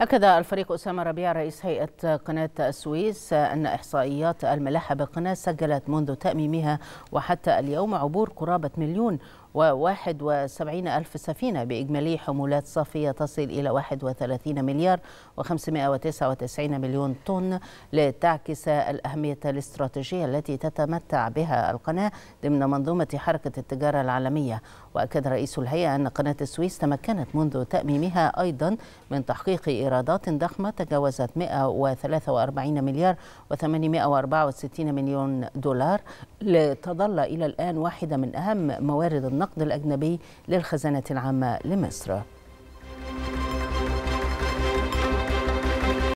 أكد الفريق أسامة ربيع رئيس هيئة قناة السويس أن إحصائيات الملاحة بالقناة سجلت منذ تأميمها وحتى اليوم عبور قرابة مليون وواحد وسبعين ألف سفينة بإجمالي حمولات صافية تصل إلى 31 مليار و599 مليون طن لتعكس الأهمية الاستراتيجية التي تتمتع بها القناة ضمن منظومة حركة التجارة العالمية وأكد رئيس الهيئة أن قناة السويس تمكنت منذ تأميمها أيضا من تحقيق إيرادات ضخمة تجاوزت 143 مليار و864 مليون دولار لتظل إلى الآن واحدة من أهم موارد النقد الأجنبي للخزانة العامة لمصر